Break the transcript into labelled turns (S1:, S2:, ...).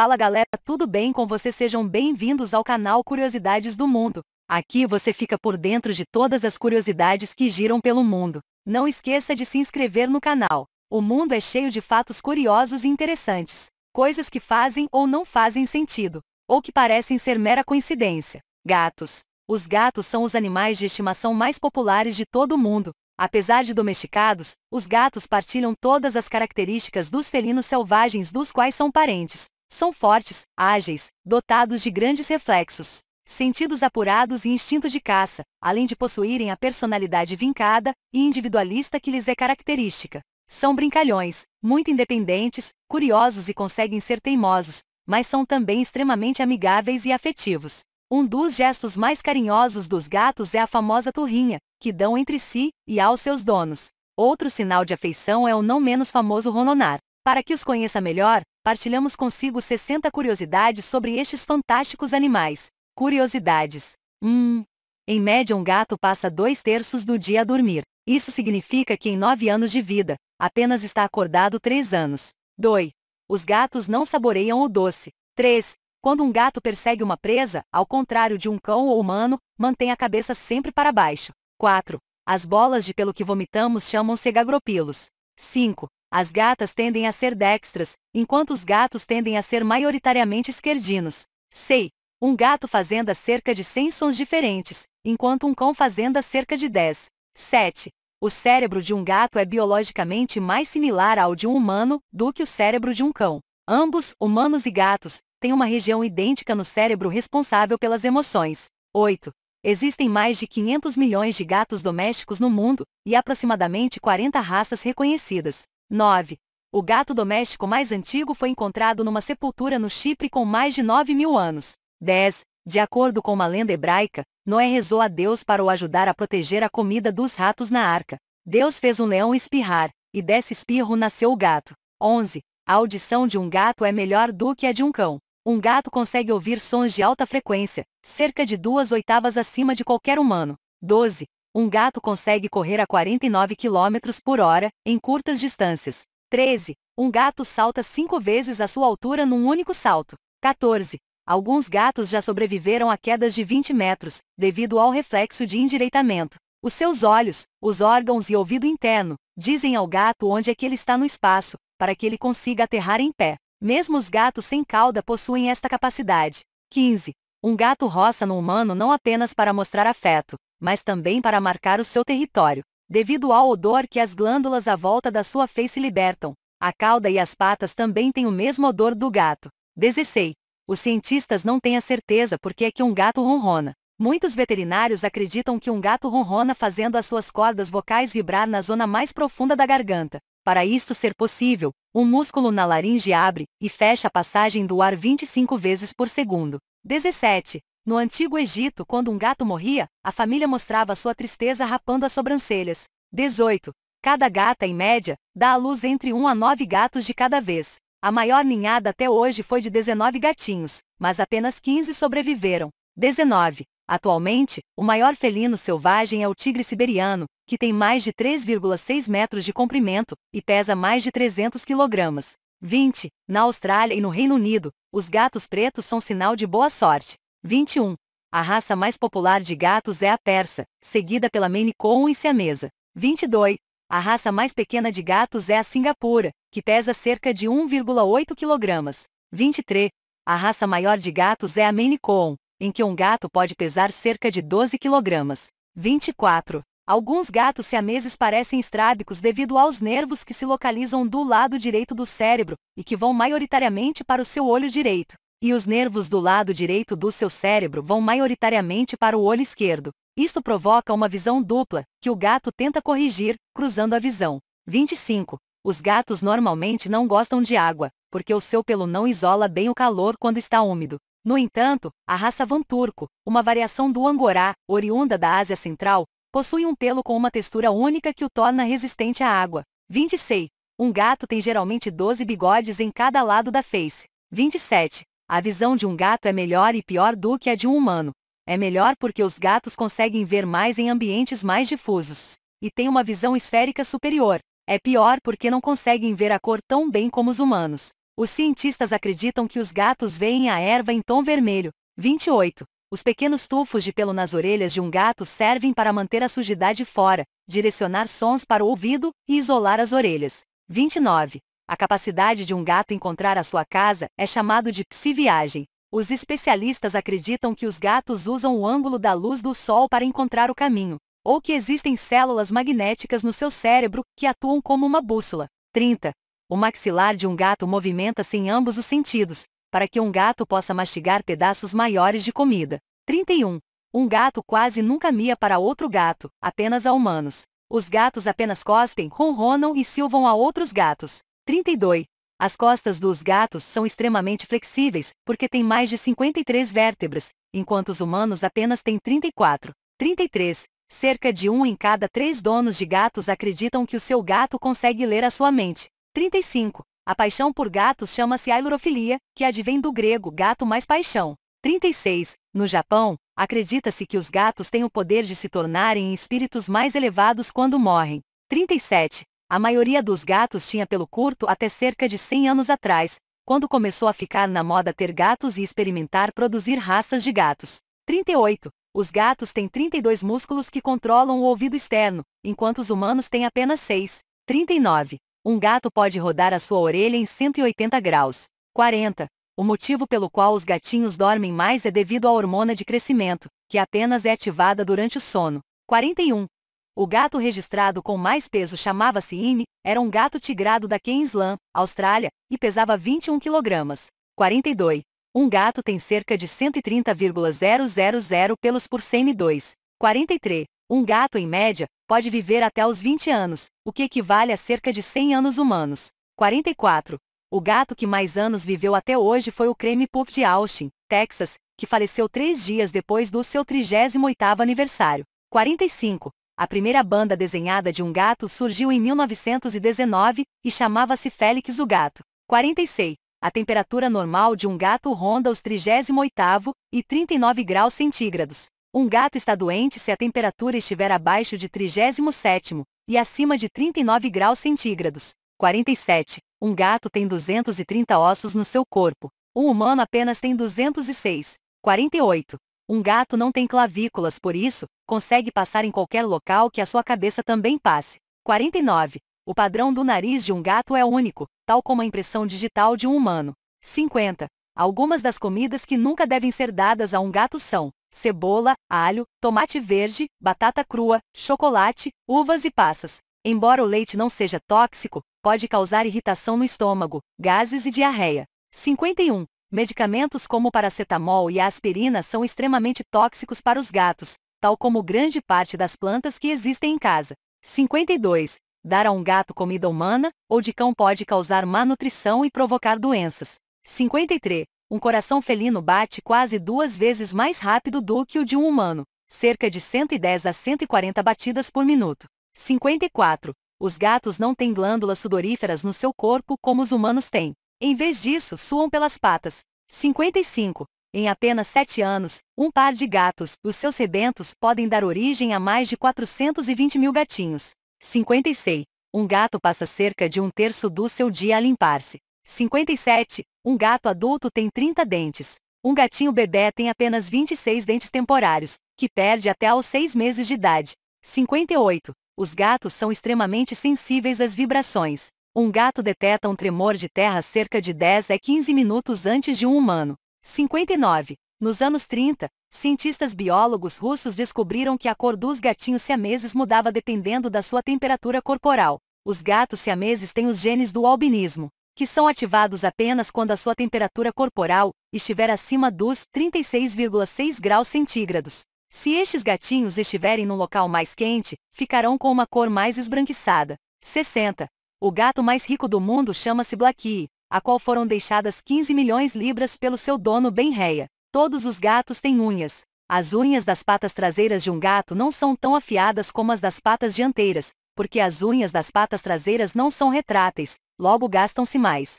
S1: Fala galera, tudo bem com vocês? Sejam bem-vindos ao canal Curiosidades do Mundo. Aqui você fica por dentro de todas as curiosidades que giram pelo mundo. Não esqueça de se inscrever no canal. O mundo é cheio de fatos curiosos e interessantes. Coisas que fazem ou não fazem sentido, ou que parecem ser mera coincidência. Gatos. Os gatos são os animais de estimação mais populares de todo o mundo. Apesar de domesticados, os gatos partilham todas as características dos felinos selvagens dos quais são parentes, são fortes, ágeis, dotados de grandes reflexos, sentidos apurados e instinto de caça, além de possuírem a personalidade vincada e individualista que lhes é característica. São brincalhões, muito independentes, curiosos e conseguem ser teimosos, mas são também extremamente amigáveis e afetivos. Um dos gestos mais carinhosos dos gatos é a famosa turrinha, que dão entre si e aos seus donos. Outro sinal de afeição é o não menos famoso rononar. Para que os conheça melhor, partilhamos consigo 60 curiosidades sobre estes fantásticos animais. Curiosidades. 1. Hum, em média, um gato passa dois terços do dia a dormir. Isso significa que em nove anos de vida, apenas está acordado três anos. 2. Os gatos não saboreiam o doce. 3. Quando um gato persegue uma presa, ao contrário de um cão ou humano, mantém a cabeça sempre para baixo. 4. As bolas de pelo que vomitamos chamam-se gagropilos. 5. As gatas tendem a ser dextras, enquanto os gatos tendem a ser maioritariamente esquerdinos. Sei. Um gato fazenda cerca de 100 sons diferentes, enquanto um cão fazenda cerca de 10. 7. O cérebro de um gato é biologicamente mais similar ao de um humano do que o cérebro de um cão. Ambos, humanos e gatos, têm uma região idêntica no cérebro responsável pelas emoções. 8. Existem mais de 500 milhões de gatos domésticos no mundo e aproximadamente 40 raças reconhecidas. 9. O gato doméstico mais antigo foi encontrado numa sepultura no Chipre com mais de 9 mil anos. 10. De acordo com uma lenda hebraica, Noé rezou a Deus para o ajudar a proteger a comida dos ratos na arca. Deus fez um leão espirrar, e desse espirro nasceu o gato. 11. A audição de um gato é melhor do que a de um cão. Um gato consegue ouvir sons de alta frequência, cerca de duas oitavas acima de qualquer humano. 12 um gato consegue correr a 49 km por hora, em curtas distâncias. 13. Um gato salta cinco vezes a sua altura num único salto. 14. Alguns gatos já sobreviveram a quedas de 20 metros, devido ao reflexo de endireitamento. Os seus olhos, os órgãos e ouvido interno, dizem ao gato onde é que ele está no espaço, para que ele consiga aterrar em pé. Mesmo os gatos sem cauda possuem esta capacidade. 15. Um gato roça no humano não apenas para mostrar afeto, mas também para marcar o seu território, devido ao odor que as glândulas à volta da sua face libertam. A cauda e as patas também têm o mesmo odor do gato. 16. Os cientistas não têm a certeza por que é que um gato ronrona. Muitos veterinários acreditam que um gato ronrona fazendo as suas cordas vocais vibrar na zona mais profunda da garganta. Para isto ser possível, um músculo na laringe abre e fecha a passagem do ar 25 vezes por segundo. 17. No Antigo Egito, quando um gato morria, a família mostrava sua tristeza rapando as sobrancelhas. 18. Cada gata, em média, dá à luz entre 1 a 9 gatos de cada vez. A maior ninhada até hoje foi de 19 gatinhos, mas apenas 15 sobreviveram. 19. Atualmente, o maior felino selvagem é o tigre siberiano, que tem mais de 3,6 metros de comprimento e pesa mais de 300 quilogramas. 20. Na Austrália e no Reino Unido, os gatos pretos são sinal de boa sorte. 21. A raça mais popular de gatos é a persa, seguida pela Maine Coon e siamesa. 22. A raça mais pequena de gatos é a singapura, que pesa cerca de 1,8 kg. 23. A raça maior de gatos é a Maine Coon, em que um gato pode pesar cerca de 12 kg. 24. Alguns gatos siameses parecem estrábicos devido aos nervos que se localizam do lado direito do cérebro e que vão maioritariamente para o seu olho direito. E os nervos do lado direito do seu cérebro vão maioritariamente para o olho esquerdo. Isso provoca uma visão dupla, que o gato tenta corrigir, cruzando a visão. 25. Os gatos normalmente não gostam de água, porque o seu pelo não isola bem o calor quando está úmido. No entanto, a raça van turco, uma variação do angorá, oriunda da Ásia Central, Possui um pelo com uma textura única que o torna resistente à água. 26. Um gato tem geralmente 12 bigodes em cada lado da face. 27. A visão de um gato é melhor e pior do que a de um humano. É melhor porque os gatos conseguem ver mais em ambientes mais difusos. E têm uma visão esférica superior. É pior porque não conseguem ver a cor tão bem como os humanos. Os cientistas acreditam que os gatos veem a erva em tom vermelho. 28. Os pequenos tufos de pelo nas orelhas de um gato servem para manter a sujidade fora, direcionar sons para o ouvido e isolar as orelhas. 29. A capacidade de um gato encontrar a sua casa é chamado de psi-viagem. Os especialistas acreditam que os gatos usam o ângulo da luz do sol para encontrar o caminho, ou que existem células magnéticas no seu cérebro que atuam como uma bússola. 30. O maxilar de um gato movimenta-se em ambos os sentidos, para que um gato possa mastigar pedaços maiores de comida. 31. Um gato quase nunca mia para outro gato, apenas a humanos. Os gatos apenas cospem, ronronam e silvam a outros gatos. 32. As costas dos gatos são extremamente flexíveis, porque têm mais de 53 vértebras, enquanto os humanos apenas têm 34. 33. Cerca de um em cada três donos de gatos acreditam que o seu gato consegue ler a sua mente. 35. A paixão por gatos chama-se ailurofilia, que advém do grego gato mais paixão. 36. No Japão, acredita-se que os gatos têm o poder de se tornarem espíritos mais elevados quando morrem. 37. A maioria dos gatos tinha pelo curto até cerca de 100 anos atrás, quando começou a ficar na moda ter gatos e experimentar produzir raças de gatos. 38. Os gatos têm 32 músculos que controlam o ouvido externo, enquanto os humanos têm apenas 6. 39. Um gato pode rodar a sua orelha em 180 graus. 40. O motivo pelo qual os gatinhos dormem mais é devido à hormona de crescimento, que apenas é ativada durante o sono. 41. O gato registrado com mais peso chamava-se Ime, era um gato tigrado da Queensland, Austrália, e pesava 21 kg. 42. Um gato tem cerca de 130,000 pelos por cm2. 43. Um gato, em média, pode viver até os 20 anos, o que equivale a cerca de 100 anos humanos. 44. O gato que mais anos viveu até hoje foi o Creme Puff de Austin, Texas, que faleceu três dias depois do seu 38º aniversário. 45. A primeira banda desenhada de um gato surgiu em 1919 e chamava-se Félix o Gato. 46. A temperatura normal de um gato ronda os 38 e 39 graus centígrados. Um gato está doente se a temperatura estiver abaixo de 37 e acima de 39 graus centígrados. 47. Um gato tem 230 ossos no seu corpo. Um humano apenas tem 206. 48. Um gato não tem clavículas, por isso, consegue passar em qualquer local que a sua cabeça também passe. 49. O padrão do nariz de um gato é único, tal como a impressão digital de um humano. 50. Algumas das comidas que nunca devem ser dadas a um gato são cebola, alho, tomate verde, batata crua, chocolate, uvas e passas. Embora o leite não seja tóxico, pode causar irritação no estômago, gases e diarreia. 51. Medicamentos como paracetamol e aspirina são extremamente tóxicos para os gatos, tal como grande parte das plantas que existem em casa. 52. Dar a um gato comida humana ou de cão pode causar má nutrição e provocar doenças. 53. Um coração felino bate quase duas vezes mais rápido do que o de um humano, cerca de 110 a 140 batidas por minuto. 54. Os gatos não têm glândulas sudoríferas no seu corpo como os humanos têm. Em vez disso, suam pelas patas. 55. Em apenas 7 anos, um par de gatos, os seus rebentos, podem dar origem a mais de 420 mil gatinhos. 56. Um gato passa cerca de um terço do seu dia a limpar-se. 57. Um gato adulto tem 30 dentes. Um gatinho bebê tem apenas 26 dentes temporários, que perde até aos 6 meses de idade. 58. Os gatos são extremamente sensíveis às vibrações. Um gato deteta um tremor de terra cerca de 10 a 15 minutos antes de um humano. 59. Nos anos 30, cientistas biólogos russos descobriram que a cor dos gatinhos siameses mudava dependendo da sua temperatura corporal. Os gatos siameses têm os genes do albinismo que são ativados apenas quando a sua temperatura corporal estiver acima dos 36,6 graus centígrados. Se estes gatinhos estiverem num local mais quente, ficarão com uma cor mais esbranquiçada. 60. O gato mais rico do mundo chama-se Blackie, a qual foram deixadas 15 milhões libras pelo seu dono Ben Reia. Todos os gatos têm unhas. As unhas das patas traseiras de um gato não são tão afiadas como as das patas dianteiras, porque as unhas das patas traseiras não são retráteis, logo gastam-se mais.